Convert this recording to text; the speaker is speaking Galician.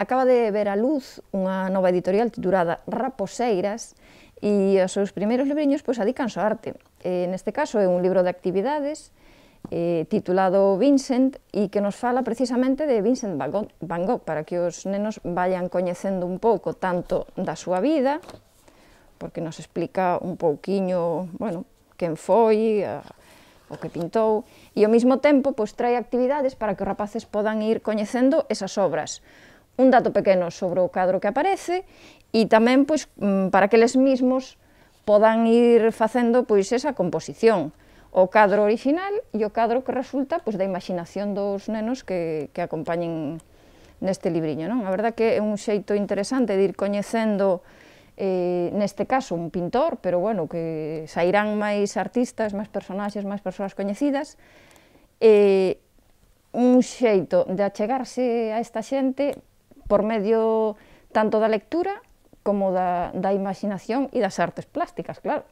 Acaba de ver a luz unha nova editorial titulada Raposeiras e os seus primeiros libriños pois, adican ao arte. E, neste caso é un libro de actividades eh, titulado Vincent e que nos fala precisamente de Vincent Van Gogh, Van Gogh para que os nenos vayan coñecendo un pouco tanto da súa vida, porque nos explica un pouquiño, bueno, quen foi, a, o que pintou, e ao mesmo tempo pois, trae actividades para que os rapaces podan ir coñecendo esas obras un dato pequeno sobre o cadro que aparece e tamén pois, mm, para que eles mismos podan ir facendo pois esa composición, o cadro original e o cadro que resulta pois, da imaginación dos nenos que, que acompañen neste libriño. Non? A verdad que é un xeito interesante de ir coñecendo eh, neste caso un pintor, pero bueno, que sairán máis artistas, máis personaxes, máis persoas coñecidas, eh, un xeito de achegarse a esta xente por medio tanto da lectura como da, da imaginación e das artes plásticas, claro.